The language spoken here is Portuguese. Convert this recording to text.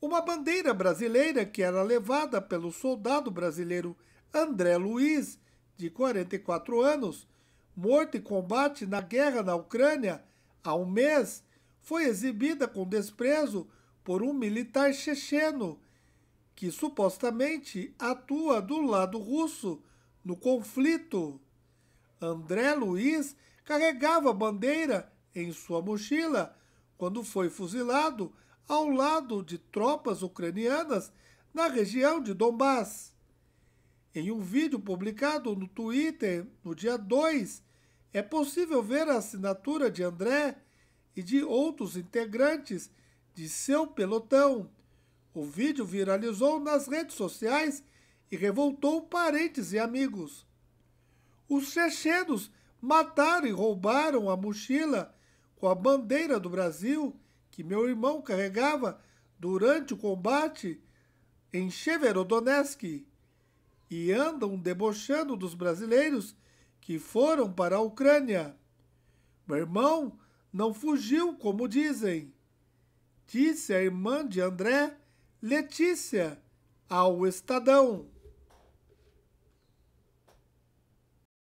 Uma bandeira brasileira que era levada pelo soldado brasileiro André Luiz, de 44 anos, morto em combate na guerra na Ucrânia há um mês, foi exibida com desprezo por um militar checheno que supostamente atua do lado russo no conflito. André Luiz carregava a bandeira em sua mochila quando foi fuzilado ao lado de tropas ucranianas na região de Donbass. Em um vídeo publicado no Twitter no dia 2, é possível ver a assinatura de André e de outros integrantes de seu pelotão. O vídeo viralizou nas redes sociais e revoltou parentes e amigos. Os chechenos mataram e roubaram a mochila com a bandeira do Brasil que meu irmão carregava durante o combate em Severodonetsk e andam debochando dos brasileiros que foram para a Ucrânia. Meu irmão não fugiu, como dizem. Disse a irmã de André, Letícia, ao Estadão.